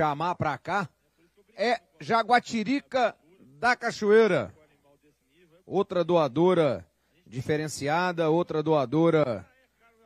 chamar para cá é Jaguatirica da Cachoeira. Outra doadora diferenciada, outra doadora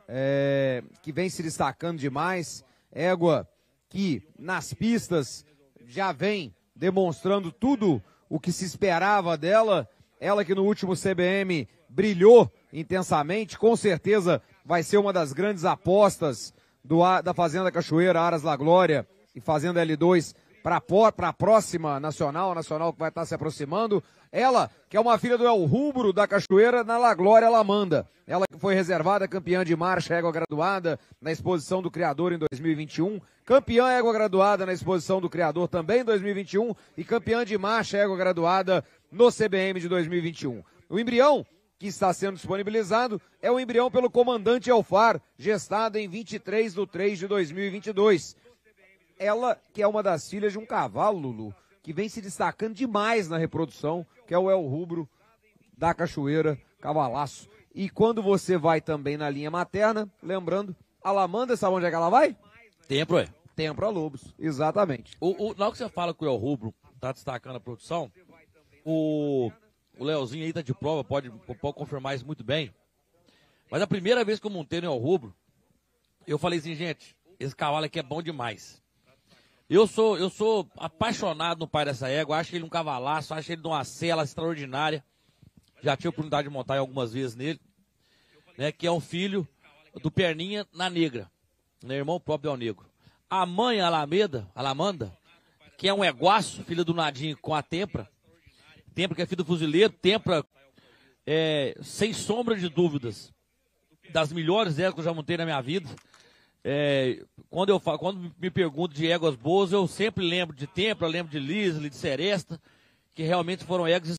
é, que vem se destacando demais. Égua que nas pistas já vem demonstrando tudo o que se esperava dela. Ela que no último CBM brilhou intensamente, com certeza vai ser uma das grandes apostas do, da Fazenda Cachoeira, Aras La Glória, e fazendo L2 para a próxima nacional, a nacional que vai estar tá se aproximando. Ela, que é uma filha do El Rubro da Cachoeira, na La Glória Lamanda. Ela que foi reservada campeã de marcha égua graduada na exposição do criador em 2021, campeã égua graduada na exposição do criador também em 2021 e campeã de marcha égua graduada no CBM de 2021. O embrião que está sendo disponibilizado é o embrião pelo comandante Elfar, gestado em 23 de 3 de 2022. Ela, que é uma das filhas de um cavalo, Lulu, que vem se destacando demais na reprodução, que é o El Rubro da Cachoeira, cavalaço. E quando você vai também na linha materna, lembrando, Alamanda, sabe onde é que ela vai? Templo, é. a Lobos, exatamente. O, o, na hora que você fala que o El Rubro tá destacando a produção, o, o Leozinho aí tá de prova, pode, pode confirmar isso muito bem. Mas a primeira vez que eu montei no El Rubro, eu falei assim, gente, esse cavalo aqui é bom demais. Eu sou, eu sou apaixonado no pai dessa égua, acho ele é um cavalaço, acho ele é de uma cela extraordinária. Já tive a oportunidade de montar algumas vezes nele, né? Que é um filho do Perninha na Negra, né? Irmão próprio ao Negro. A mãe Alameda, Alamanda, que é um eguaço, filha do Nadinho com a Tempra. Tempra que é filho do fuzileiro, Tempra, é, sem sombra de dúvidas, das melhores éguas que eu já montei na minha vida. É, quando, eu, quando me pergunto de éguas boas, eu sempre lembro de Templo, lembro de Lisle, de Seresta, que realmente foram éguas